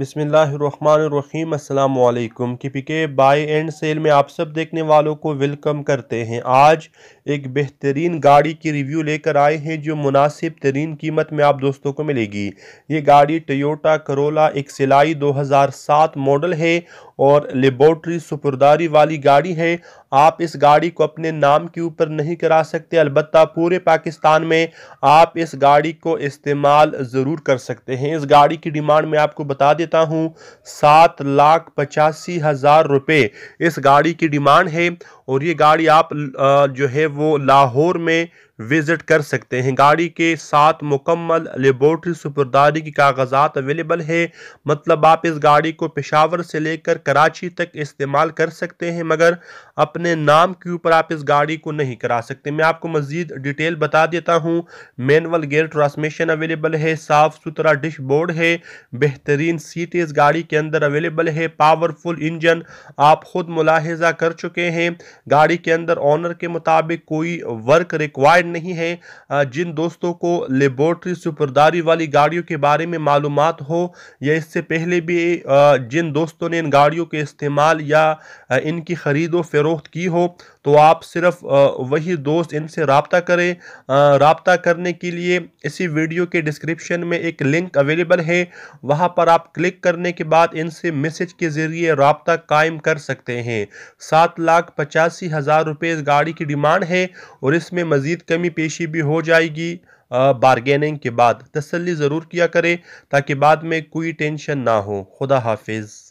बिसमीम अल्लाम के पी के बाई एंड सेल में आप सब देखने वालों को वेलकम करते हैं आज एक बेहतरीन गाड़ी की रिव्यू लेकर आए हैं जो मुनासिब तरीन कीमत में आप दोस्तों को मिलेगी ये गाड़ी टयोटा करोला एक सिलाई 2007 मॉडल है और लेबोरेटरी सुपुरदारी वाली गाड़ी है आप इस गाड़ी को अपने नाम के ऊपर नहीं करा सकते अलबत् पूरे पाकिस्तान में आप इस गाड़ी को इस्तेमाल ज़रूर कर सकते हैं इस गाड़ी की डिमांड मैं आपको बता देता हूँ सात लाख पचासी हज़ार रुपये इस गाड़ी की डिमांड है और ये गाड़ी आप जो है वो लाहौर में विज़िट कर सकते हैं गाड़ी के साथ मुकम्मल लेबोरेटरी सुपरदारी की कागजात अवेलेबल है मतलब आप इस गाड़ी को पेशावर से लेकर कराची तक इस्तेमाल कर सकते हैं मगर अपने नाम के ऊपर आप इस गाड़ी को नहीं करा सकते मैं आपको मज़ीद डिटेल बता देता हूँ मैनअल गेयर ट्रांसमिशन अवेलेबल है साफ़ सुथरा डिशबोर्ड है बेहतरीन सीट इस गाड़ी के अंदर अवेलेबल है पावरफुल इंजन आप ख़ुद मुलाहजा कर चुके हैं गाड़ी के अंदर ऑनर के मुताबिक कोई वर्क रिक्वायर्ड नहीं है जिन दोस्तों को लेबोरेटरी सुपरदारी वाली गाड़ियों के बारे में मालूम हो या इससे पहले भी जिन दोस्तों ने इन गाड़ियों के इस्तेमाल या इनकी ख़रीदो फरोख्त की हो तो आप सिर्फ वही दोस्त इनसे रबता करें रबता करने के लिए इसी वीडियो के डिस्क्रिप्शन में एक लिंक अवेलेबल है वहाँ पर आप क्लिक करने के बाद इनसे मैसेज के ज़रिए रबता कायम कर सकते हैं सात लाख पचास पचासी हज़ार रुपये इस गाड़ी की डिमांड है और इसमें मज़ीद कमी पेशी भी हो जाएगी बारगेनिंग के बाद तसल्ली ज़रूर किया करें ताकि बाद में कोई टेंशन ना हो खुदा हाफिज़